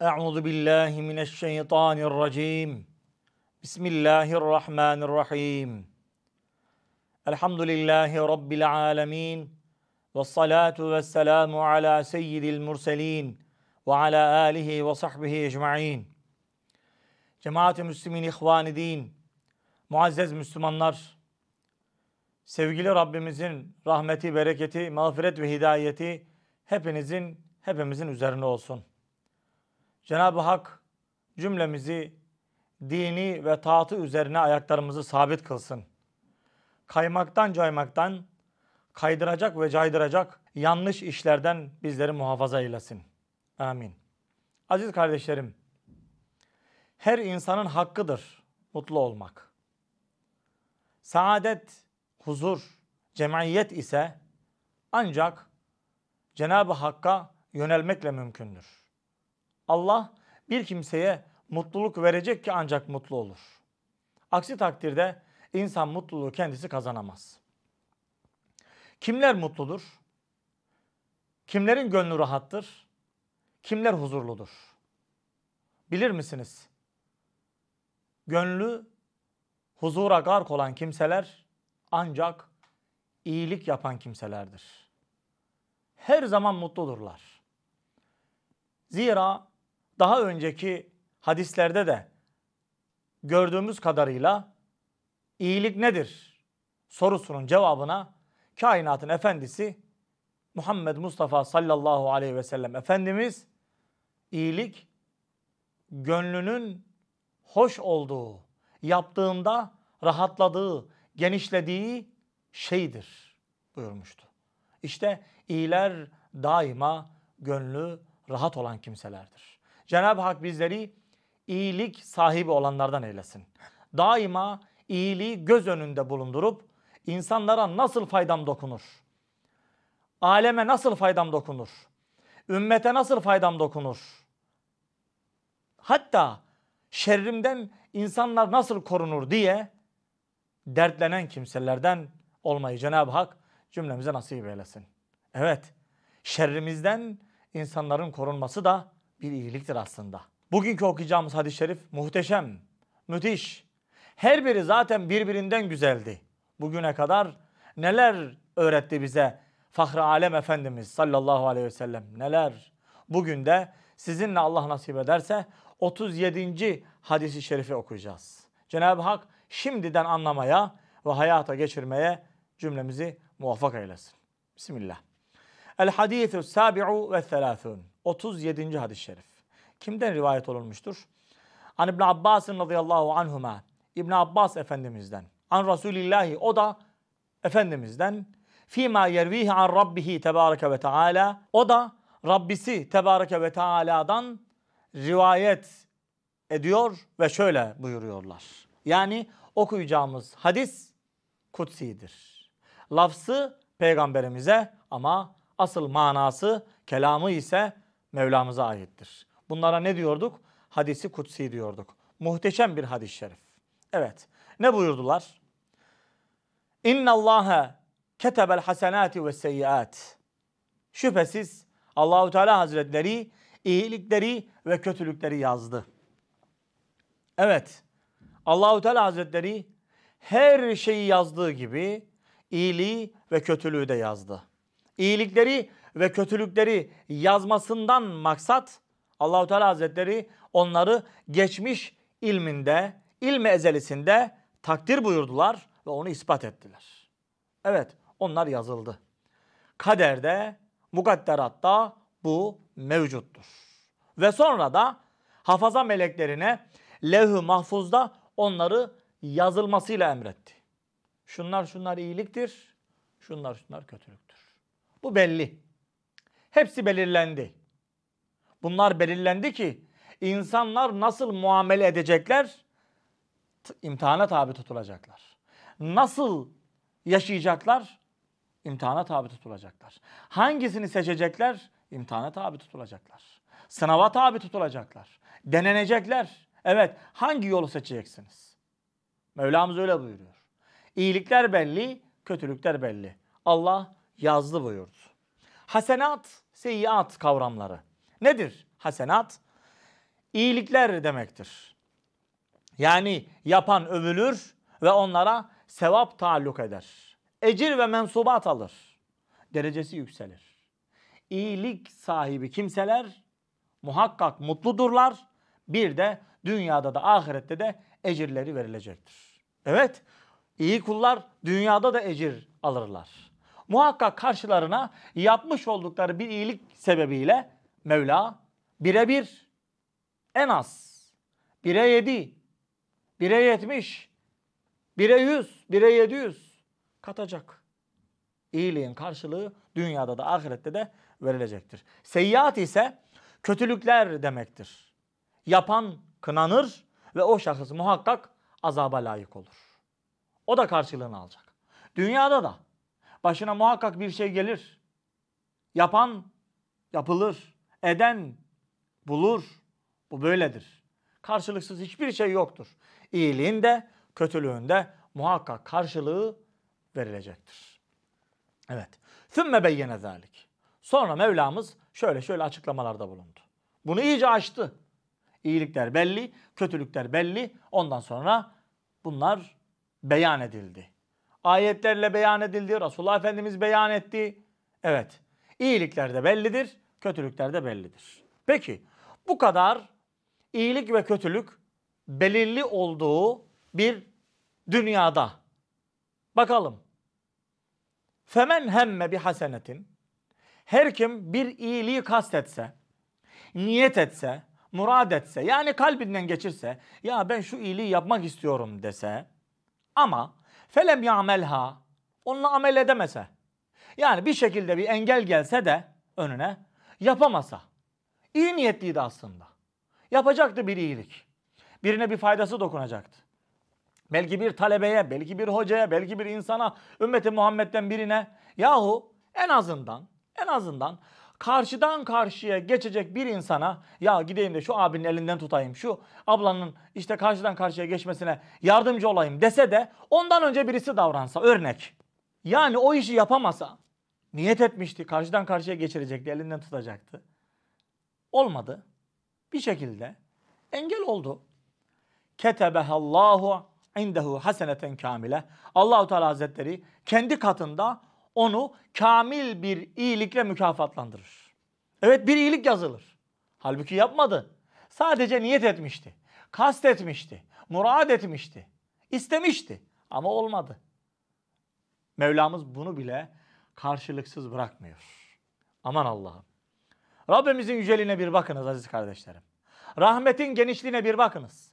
Euzu billahi mineşşeytanirracim. Bismillahirrahmanirrahim. Elhamdülillahi rabbil alamin. Ve salatu ve selamü ala seyyidil murselin ve ala alihi ve sahbihi ecmaîn. Cemaat-i Müslümin ihvan-ı din, muazzez Müslümanlar, sevgili Rabbimizin rahmeti, bereketi, mağfiret ve hidayeti hepinizin, hepimizin üzerine olsun. Cenab-ı Hak cümlemizi dini ve taatı üzerine ayaklarımızı sabit kılsın. Kaymaktan caymaktan, kaydıracak ve caydıracak yanlış işlerden bizleri muhafaza eylesin. Amin. Aziz kardeşlerim, her insanın hakkıdır mutlu olmak. Saadet, huzur, cemiyet ise ancak Cenab-ı Hakk'a yönelmekle mümkündür. Allah bir kimseye mutluluk verecek ki ancak mutlu olur. Aksi takdirde insan mutluluğu kendisi kazanamaz. Kimler mutludur? Kimlerin gönlü rahattır? Kimler huzurludur? Bilir misiniz? Gönlü huzura gark olan kimseler ancak iyilik yapan kimselerdir. Her zaman mutludurlar. Zira daha önceki hadislerde de gördüğümüz kadarıyla iyilik nedir sorusunun cevabına kainatın efendisi Muhammed Mustafa sallallahu aleyhi ve sellem Efendimiz iyilik gönlünün hoş olduğu, yaptığında rahatladığı, genişlediği şeydir buyurmuştu. İşte iyiler daima gönlü rahat olan kimselerdir. Cenab-ı Hak bizleri iyilik sahibi olanlardan eylesin. Daima iyiliği göz önünde bulundurup insanlara nasıl faydam dokunur? Aleme nasıl faydam dokunur? Ümmete nasıl faydam dokunur? Hatta şerrimden insanlar nasıl korunur diye dertlenen kimselerden olmayı Cenab-ı Hak cümlemize nasip eylesin. Evet, şerrimizden insanların korunması da bir iyiliktir aslında. Bugünkü okuyacağımız hadis-i şerif muhteşem, müthiş. Her biri zaten birbirinden güzeldi. Bugüne kadar neler öğretti bize Fahri Alem Efendimiz sallallahu aleyhi ve sellem neler. Bugün de sizinle Allah nasip ederse 37. hadisi şerifi okuyacağız. Cenab-ı Hak şimdiden anlamaya ve hayata geçirmeye cümlemizi muvaffak eylesin. Bismillah. El hadisü sabi'u ve selâthûn. 37. hadis-i şerif. Kimden rivayet olunmuştur? An İbn Abbas'ın radıyallahu anhuma. İbn Abbas Efendimiz'den. An Resulillahi o da Efendimiz'den. Fima yervihi an Rabbihi tebareke ve teala. O da Rabbisi tebareke ve teala'dan rivayet ediyor ve şöyle buyuruyorlar. Yani okuyacağımız hadis kutsidir. Lafzı peygamberimize ama asıl manası kelamı ise Mevlamıza aittir. Bunlara ne diyorduk? Hadisi kutsi diyorduk. Muhteşem bir hadis-i şerif. Evet. Ne buyurdular? İnna Allaha ketebel hasenati ve seyyiat. Şüphesiz Allahu Teala Hazretleri iyilikleri ve kötülükleri yazdı. Evet. Allahu Teala Hazretleri her şeyi yazdığı gibi iyiliği ve kötülüğü de yazdı. İyilikleri ve kötülükleri yazmasından maksat Allahu Teala Hazretleri onları geçmiş ilminde, ilmi ezelisinde takdir buyurdular ve onu ispat ettiler. Evet, onlar yazıldı. Kaderde, mukadderatta bu mevcuttur. Ve sonra da hafaza meleklerine levh-ü mahfuzda onları yazılmasıyla emretti. Şunlar şunlar iyiliktir, şunlar şunlar kötülüktür. Bu belli. Hepsi belirlendi. Bunlar belirlendi ki insanlar nasıl muamele edecekler? İmtihana tabi tutulacaklar. Nasıl yaşayacaklar? İmtihana tabi tutulacaklar. Hangisini seçecekler? İmtihana tabi tutulacaklar. Sınava tabi tutulacaklar. Denenecekler. Evet hangi yolu seçeceksiniz? Mevlamız öyle buyuruyor. İyilikler belli, kötülükler belli. Allah yazdı buyurdu. Hasenat, seyyiat kavramları. Nedir hasenat? İyilikler demektir. Yani yapan övülür ve onlara sevap taalluk eder. Ecir ve mensubat alır. Derecesi yükselir. İyilik sahibi kimseler muhakkak mutludurlar. Bir de dünyada da ahirette de ecirleri verilecektir. Evet, iyi kullar dünyada da ecir alırlar muhakkak karşılarına yapmış oldukları bir iyilik sebebiyle Mevla birebir en az bire yedi bire yetmiş bire yüz bire yedi yüz katacak. İyiliğin karşılığı dünyada da ahirette de verilecektir. Seyyat ise kötülükler demektir. Yapan kınanır ve o şahıs muhakkak azaba layık olur. O da karşılığını alacak. Dünyada da Başına muhakkak bir şey gelir. Yapan yapılır. Eden bulur. Bu böyledir. Karşılıksız hiçbir şey yoktur. İyiliğin de kötülüğün de muhakkak karşılığı verilecektir. Evet. Sümme beyyene zalik. Sonra Mevlamız şöyle şöyle açıklamalarda bulundu. Bunu iyice açtı. İyilikler belli, kötülükler belli. Ondan sonra bunlar beyan edildi. Ayetlerle beyan edildi. Resulullah Efendimiz beyan etti. Evet. İyilikler de bellidir. Kötülükler de bellidir. Peki bu kadar iyilik ve kötülük belirli olduğu bir dünyada. Bakalım. Femen hemme bi hasenetin. Her kim bir iyiliği kastetse, niyet etse, murad etse, yani kalbinden geçirse, ya ben şu iyiliği yapmak istiyorum dese ama Felem ya'melha. Onunla amel edemese. Yani bir şekilde bir engel gelse de önüne yapamasa. İyi niyetliydi aslında. Yapacaktı bir iyilik. Birine bir faydası dokunacaktı. Belki bir talebeye, belki bir hocaya, belki bir insana, ümmeti Muhammed'den birine yahu en azından en azından karşıdan karşıya geçecek bir insana ya gideyim de şu abinin elinden tutayım şu ablanın işte karşıdan karşıya geçmesine yardımcı olayım dese de ondan önce birisi davransa örnek. Yani o işi yapamasa niyet etmişti karşıdan karşıya geçirecekti elinden tutacaktı. Olmadı. Bir şekilde engel oldu. Ketebehallahu indehu haseneten kamile. Allahu Teala Hazretleri kendi katında onu kamil bir iyilikle mükafatlandırır. Evet bir iyilik yazılır. Halbuki yapmadı. Sadece niyet etmişti. Kast etmişti. Murad etmişti. istemişti ama olmadı. Mevlamız bunu bile karşılıksız bırakmıyor. Aman Allah'ım. Rabbimizin yüceliğine bir bakınız aziz kardeşlerim. Rahmetin genişliğine bir bakınız.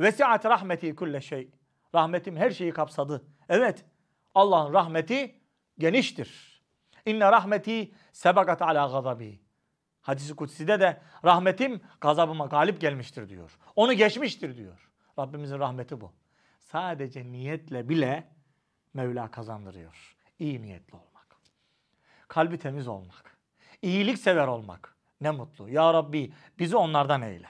Vesiat rahmeti kulle şey. Rahmetim her şeyi kapsadı. Evet Allah'ın rahmeti geniştir. İnne rahmeti sebakat ala gazabi. i kutside de rahmetim gazabıma galip gelmiştir diyor. Onu geçmiştir diyor. Rabbimizin rahmeti bu. Sadece niyetle bile Mevla kazandırıyor. İyi niyetli olmak. Kalbi temiz olmak. İyilik sever olmak. Ne mutlu. Ya Rabbi bizi onlardan eyle.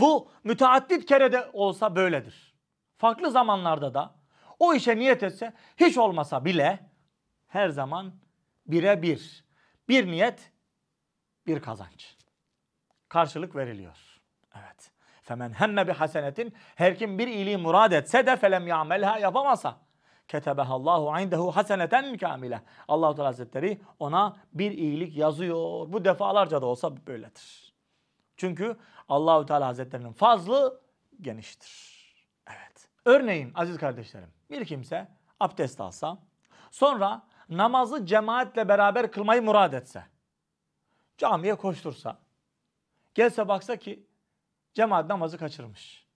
Bu müteaddit kere de olsa böyledir. Farklı zamanlarda da o işe niyet etse hiç olmasa bile her zaman bire bir. Bir niyet, bir kazanç. Karşılık veriliyor. Evet. Femen hemme bi hasenetin her kim bir iyiliği murad etse de felem ya'melha yapamasa Allahu indehu haseneten mükamile. Allahu Teala Hazretleri ona bir iyilik yazıyor. Bu defalarca da olsa böyledir. Çünkü Allahu Teala Hazretlerinin fazlı geniştir. Evet. Örneğin aziz kardeşlerim bir kimse abdest alsa sonra namazı cemaatle beraber kılmayı murad etse, camiye koştursa, gelse baksa ki cemaat namazı kaçırmış.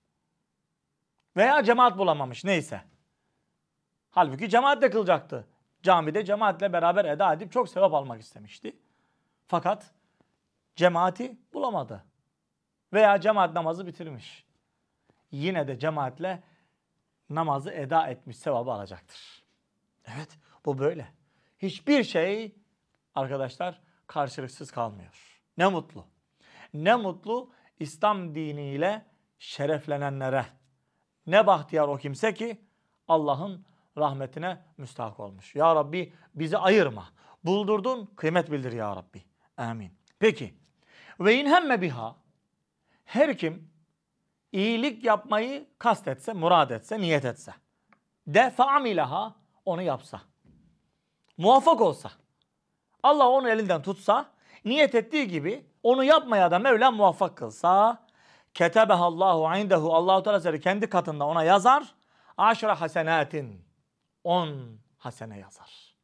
Veya cemaat bulamamış neyse. Halbuki cemaatle kılacaktı. Camide cemaatle beraber eda edip çok sevap almak istemişti. Fakat cemaati bulamadı. Veya cemaat namazı bitirmiş. Yine de cemaatle namazı eda etmiş sevabı alacaktır. Evet bu böyle hiçbir şey arkadaşlar karşılıksız kalmıyor. Ne mutlu. Ne mutlu İslam diniyle şereflenenlere. Ne bahtiyar o kimse ki Allah'ın rahmetine müstahak olmuş. Ya Rabbi bizi ayırma. Buldurdun kıymet bildir ya Rabbi. Amin. Peki. Ve in hemme biha. Her kim iyilik yapmayı kastetse, murad etse, niyet etse. De fa'amileha onu yapsa muvaffak olsa, Allah onu elinden tutsa, niyet ettiği gibi onu yapmaya da Mevla muvaffak kılsa, ketebehallahu indehu Allahu Teala kendi katında ona yazar. Aşra hasenatin. 10 hasene yazar.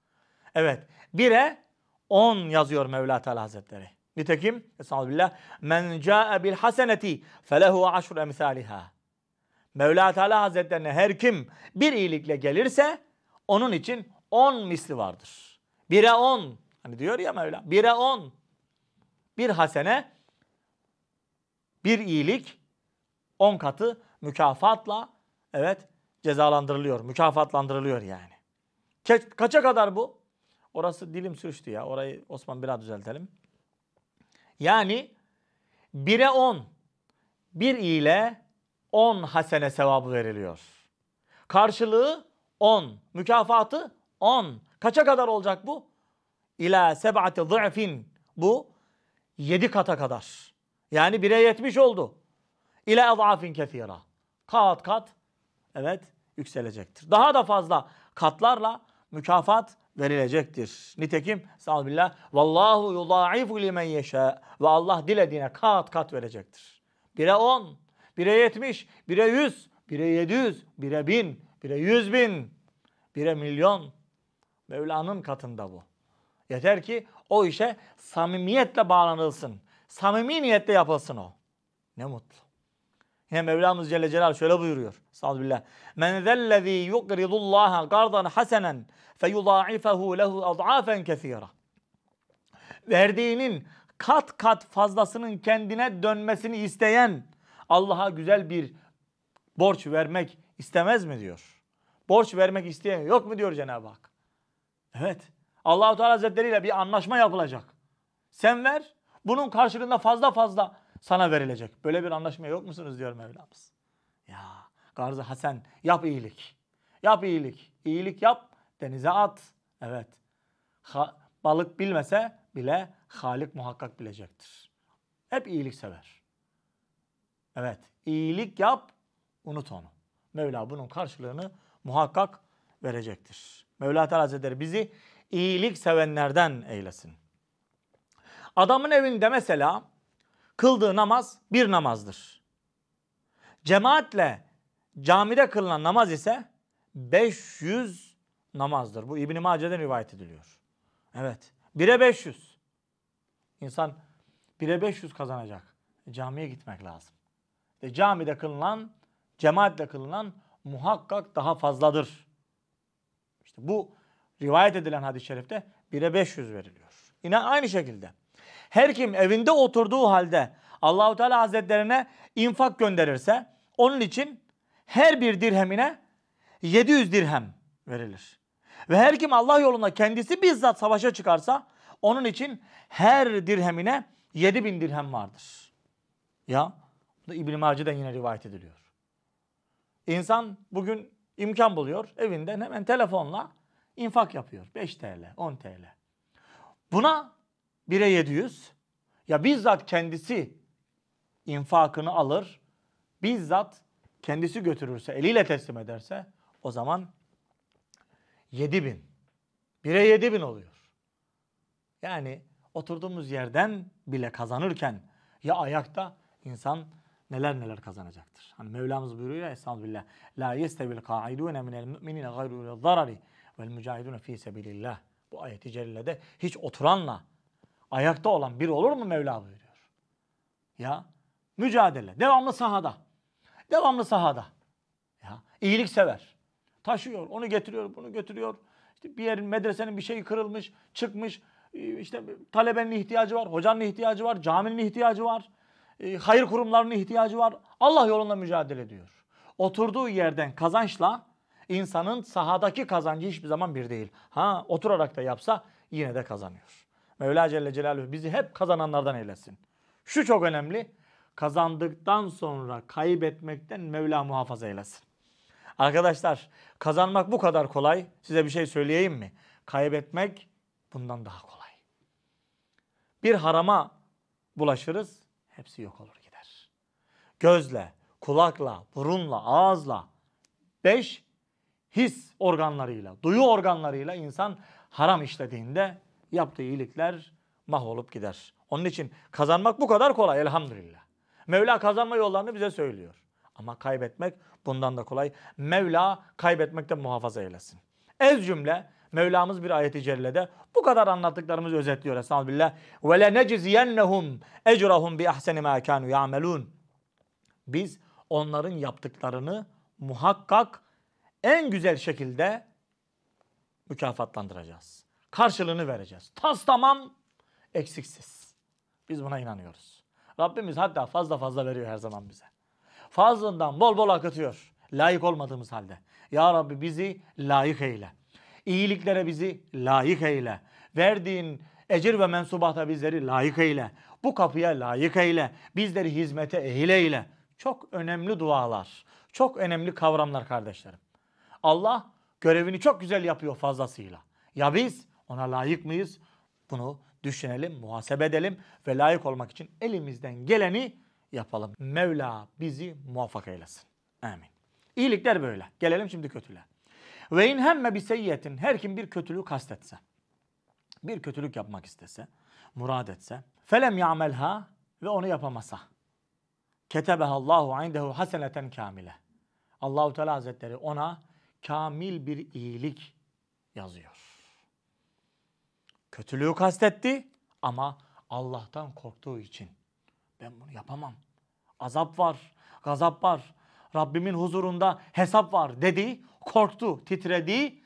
Evet, bire 10 yazıyor Mevla Teala Hazretleri. Nitekim Estağfirullah men ca'e bil haseneti felehu aşru emsaliha. Mevla Teala Hazretlerine her kim bir iyilikle gelirse onun için 10 misli vardır. 1'e 10. Hani diyor ya Mevla. 1'e 10. Bir hasene bir iyilik 10 katı mükafatla evet cezalandırılıyor. Mükafatlandırılıyor yani. Ke kaça kadar bu? Orası dilim sürçtü ya. Orayı Osman biraz düzeltelim. Yani 1'e 10. Bir ile 10 hasene sevabı veriliyor. Karşılığı 10. Mükafatı 10. Kaça kadar olacak bu? İla seb'ati zı'fin. Bu 7 kata kadar. Yani 1'e 70 oldu. İla azafin kethira, Kat kat evet yükselecektir. Daha da fazla katlarla mükafat verilecektir. Nitekim sallallahu vallahu yudaifu limen yeşe ve Allah dilediğine kat kat verecektir. 1'e 10, 1'e 70, 1'e 100, 1'e 700, 1'e 1000, 1'e 100 bin, 1'e milyon Mevla'nın katında bu. Yeter ki o işe samimiyetle bağlanılsın. Samimi niyetle yapılsın o. Ne mutlu. Yine Mevlamız Celle Celal şöyle buyuruyor. Sallallahu Men zellezî yukridullâhe gardan hasenen feyudâifehu lehu ad'afen kethira. Verdiğinin kat kat fazlasının kendine dönmesini isteyen Allah'a güzel bir borç vermek istemez mi diyor. Borç vermek isteyen yok mu diyor Cenab-ı Hak. Evet. Allahu Teala Hazretleri ile bir anlaşma yapılacak. Sen ver, bunun karşılığında fazla fazla sana verilecek. Böyle bir anlaşma yok musunuz diyor Mevlamız. Ya Garzı Hasan yap iyilik. Yap iyilik. İyilik yap, denize at. Evet. Ha, balık bilmese bile Halik muhakkak bilecektir. Hep iyilik sever. Evet, iyilik yap, unut onu. Mevla bunun karşılığını muhakkak verecektir. Mevla Teala Hazretleri bizi iyilik sevenlerden eylesin. Adamın evinde mesela kıldığı namaz bir namazdır. Cemaatle camide kılınan namaz ise 500 namazdır. Bu İbn-i Mace'den rivayet ediliyor. Evet. 1'e 500. İnsan 1'e 500 kazanacak. E, camiye gitmek lazım. Ve camide kılınan, cemaatle kılınan muhakkak daha fazladır. Bu rivayet edilen hadis-i şerifte 1'e 500 veriliyor. Yine aynı şekilde her kim evinde oturduğu halde Allahu Teala Hazretlerine infak gönderirse onun için her bir dirhemine 700 dirhem verilir. Ve her kim Allah yolunda kendisi bizzat savaşa çıkarsa onun için her dirhemine 7000 dirhem vardır. Ya İbn Mace'den yine rivayet ediliyor. İnsan bugün imkan buluyor. Evinden hemen telefonla infak yapıyor. 5 TL, 10 TL. Buna 1'e 700. Ya bizzat kendisi infakını alır. Bizzat kendisi götürürse, eliyle teslim ederse o zaman 7 bin. 1'e 7 bin oluyor. Yani oturduğumuz yerden bile kazanırken ya ayakta insan neler neler kazanacaktır. Hani Mevlamız buyuruyor ya Estağfirullah. La yestevil ka'idune minel müminine gayru zarari vel mücahidune fi sebilillah. Bu ayeti cellede hiç oturanla ayakta olan biri olur mu Mevla buyuruyor. Ya mücadele. Devamlı sahada. Devamlı sahada. Ya iyilik sever. Taşıyor. Onu getiriyor. Bunu götürüyor. İşte bir yerin medresenin bir şeyi kırılmış. Çıkmış. İşte talebenin ihtiyacı var. Hocanın ihtiyacı var. Caminin ihtiyacı var. E, hayır kurumlarının ihtiyacı var. Allah yolunda mücadele ediyor. Oturduğu yerden kazançla insanın sahadaki kazancı hiçbir zaman bir değil. Ha oturarak da yapsa yine de kazanıyor. Mevla Celle Celaluhu bizi hep kazananlardan eylesin. Şu çok önemli. Kazandıktan sonra kaybetmekten Mevla muhafaza eylesin. Arkadaşlar kazanmak bu kadar kolay. Size bir şey söyleyeyim mi? Kaybetmek bundan daha kolay. Bir harama bulaşırız hepsi yok olur gider. Gözle, kulakla, burunla, ağızla, beş his organlarıyla, duyu organlarıyla insan haram işlediğinde yaptığı iyilikler mahvolup gider. Onun için kazanmak bu kadar kolay elhamdülillah. Mevla kazanma yollarını bize söylüyor. Ama kaybetmek bundan da kolay. Mevla kaybetmekten muhafaza eylesin. Ez cümle Mevlamız bir ayeti cellede bu kadar anlattıklarımızı özetliyor Estağfirullah. Ve le necziyennehum ecrahum bi ahseni ma kanu ya'melun. Biz onların yaptıklarını muhakkak en güzel şekilde mükafatlandıracağız. Karşılığını vereceğiz. Tas tamam eksiksiz. Biz buna inanıyoruz. Rabbimiz hatta fazla fazla veriyor her zaman bize. Fazlından bol bol akıtıyor. Layık olmadığımız halde. Ya Rabbi bizi layık eyle. İyiliklere bizi layık eyle. Verdiğin ecir ve mensubata bizleri layık eyle. Bu kapıya layık eyle. Bizleri hizmete ehil eyle. Çok önemli dualar. Çok önemli kavramlar kardeşlerim. Allah görevini çok güzel yapıyor fazlasıyla. Ya biz ona layık mıyız? Bunu düşünelim, muhasebe edelim ve layık olmak için elimizden geleni yapalım. Mevla bizi muvaffak eylesin. Amin. İyilikler böyle. Gelelim şimdi kötüler. Ve in hemme bi seyyetin her kim bir kötülüğü kastetse. Bir kötülük yapmak istese, murad etse. Felem ya'melha ve onu yapamasa. Ketebeha Allahu indehu haseneten kamile. Allahu Teala Hazretleri ona kamil bir iyilik yazıyor. Kötülüğü kastetti ama Allah'tan korktuğu için ben bunu yapamam. Azap var, gazap var. Rabbimin huzurunda hesap var dedi korktu, titredi.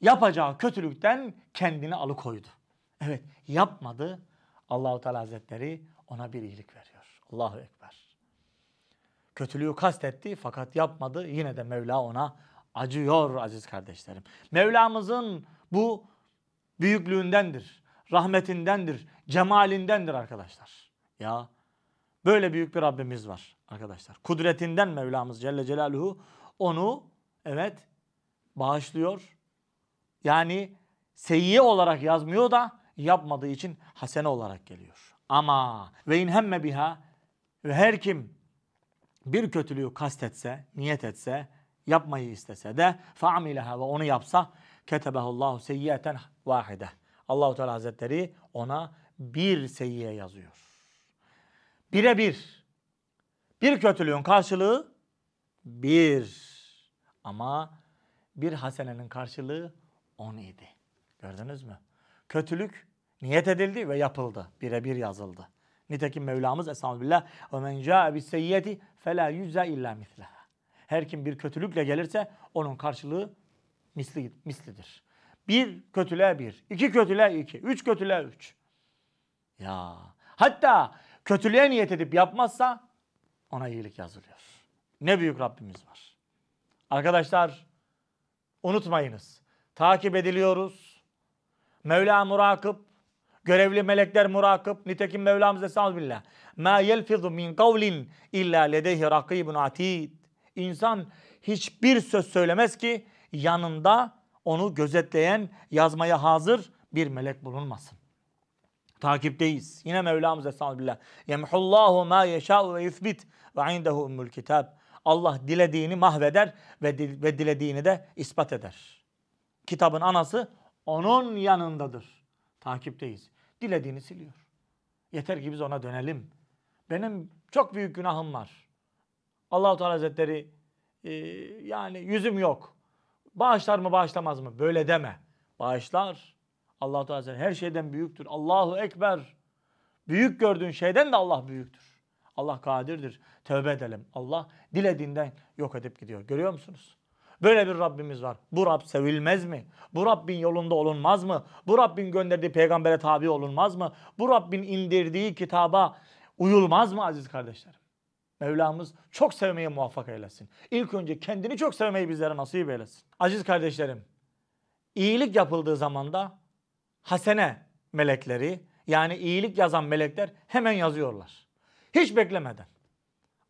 Yapacağı kötülükten kendini alıkoydu. Evet yapmadı. Allahu Teala Hazretleri ona bir iyilik veriyor. Allahu Ekber. Kötülüğü kastetti fakat yapmadı. Yine de Mevla ona acıyor aziz kardeşlerim. Mevlamızın bu büyüklüğündendir, rahmetindendir, cemalindendir arkadaşlar. Ya böyle büyük bir Rabbimiz var arkadaşlar. Kudretinden Mevlamız Celle Celaluhu onu evet bağışlıyor. Yani seyyiye olarak yazmıyor da yapmadığı için hasene olarak geliyor. Ama ve in inhemme biha ve her kim bir kötülüğü kastetse, niyet etse, yapmayı istese de faamileha ve onu yapsa ketebehullahu seyyiyeten vahide. Allahu Teala Hazretleri ona bir seyyiye yazıyor. Bire bir. Bir kötülüğün karşılığı bir. Ama bir hasenenin karşılığı on idi. Gördünüz mü? Kötülük niyet edildi ve yapıldı. Birebir yazıldı. Nitekim Mevlamız Estağfirullah ve men ca'e bis seyyiyeti fela yüzze illa misleha. Her kim bir kötülükle gelirse onun karşılığı misli, mislidir. Bir kötülüğe bir, iki kötülüğe iki, üç kötülüğe üç. Ya hatta kötülüğe niyet edip yapmazsa ona iyilik yazılıyor. Ne büyük Rabbimiz var. Arkadaşlar Unutmayınız. Takip ediliyoruz. Mevla murakip. Görevli melekler murakip. Nitekim Mevlamız Esal Billah. Ma yelfizu min kavlin illa ledeyhi rakibun atid. İnsan hiçbir söz söylemez ki yanında onu gözetleyen, yazmaya hazır bir melek bulunmasın. Takipteyiz. Yine Mevlamız Esal Billah. Yemhullahu ma yeşâ'u ve yuthbit ve indehu ummul kitab. Allah dilediğini mahveder ve, dil, ve dilediğini de ispat eder. Kitabın anası onun yanındadır. Takipteyiz. Dilediğini siliyor. Yeter ki biz ona dönelim. Benim çok büyük günahım var. Allahu Teala Hazretleri e, yani yüzüm yok. Bağışlar mı bağışlamaz mı? Böyle deme. Bağışlar. Allahu Teala Hazretleri her şeyden büyüktür. Allahu Ekber. Büyük gördüğün şeyden de Allah büyüktür. Allah kadirdir. Tövbe edelim. Allah dilediğinden yok edip gidiyor. Görüyor musunuz? Böyle bir Rabbimiz var. Bu Rab sevilmez mi? Bu Rabbin yolunda olunmaz mı? Bu Rabbin gönderdiği peygambere tabi olunmaz mı? Bu Rabbin indirdiği kitaba uyulmaz mı aziz kardeşlerim? Mevlamız çok sevmeye muvaffak eylesin. İlk önce kendini çok sevmeyi bizlere nasip eylesin. Aziz kardeşlerim, iyilik yapıldığı zamanda hasene melekleri yani iyilik yazan melekler hemen yazıyorlar. Hiç beklemeden.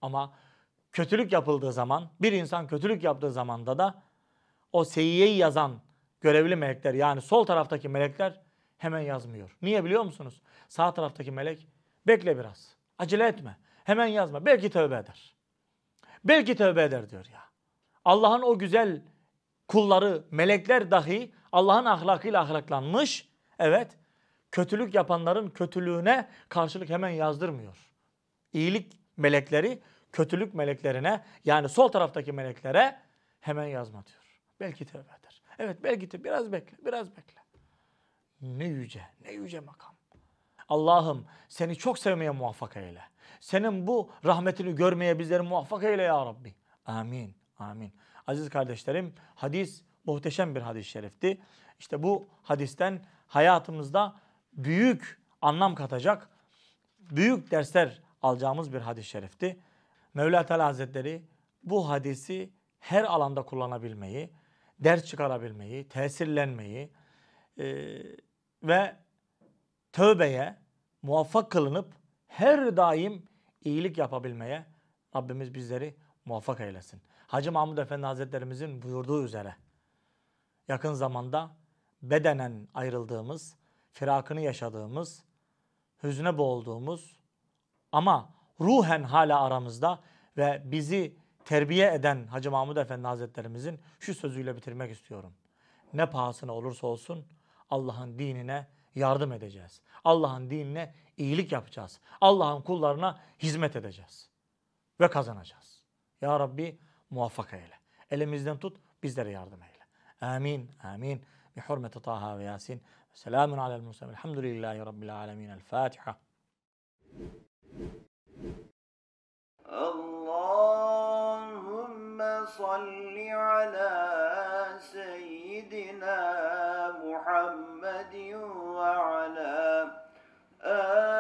Ama kötülük yapıldığı zaman, bir insan kötülük yaptığı zamanda da o seyyiyeyi yazan görevli melekler yani sol taraftaki melekler hemen yazmıyor. Niye biliyor musunuz? Sağ taraftaki melek bekle biraz. Acele etme. Hemen yazma. Belki tövbe eder. Belki tövbe eder diyor ya. Allah'ın o güzel kulları, melekler dahi Allah'ın ahlakıyla ahlaklanmış. Evet, kötülük yapanların kötülüğüne karşılık hemen yazdırmıyor iyilik melekleri kötülük meleklerine yani sol taraftaki meleklere hemen yazma diyor. Belki tevbe eder. Evet belki de biraz bekle, biraz bekle. Ne yüce, ne yüce makam. Allah'ım seni çok sevmeye muvaffak eyle. Senin bu rahmetini görmeye bizleri muvaffak eyle ya Rabbi. Amin, amin. Aziz kardeşlerim hadis muhteşem bir hadis-i şerifti. İşte bu hadisten hayatımızda büyük anlam katacak, büyük dersler alacağımız bir hadis-i şerifti. Mevla Teala Hazretleri bu hadisi her alanda kullanabilmeyi, ders çıkarabilmeyi, tesirlenmeyi e, ve tövbeye muvaffak kılınıp her daim iyilik yapabilmeye Rabbimiz bizleri muvaffak eylesin. Hacı Mahmud Efendi Hazretlerimizin buyurduğu üzere yakın zamanda bedenen ayrıldığımız, firakını yaşadığımız, hüzne boğulduğumuz ama ruhen hala aramızda ve bizi terbiye eden Hacı Mahmud Efendi Hazretlerimizin şu sözüyle bitirmek istiyorum. Ne pahasına olursa olsun Allah'ın dinine yardım edeceğiz. Allah'ın dinine iyilik yapacağız. Allah'ın kullarına hizmet edeceğiz. Ve kazanacağız. Ya Rabbi muvaffak eyle. Elimizden tut bizlere yardım eyle. Amin, amin. Bi hurmeti Taha ve Yasin. Selamun alel muslim. Elhamdülillahi Rabbil alemin. El Fatiha. اللهم صل على سيدنا محمد وعلى آله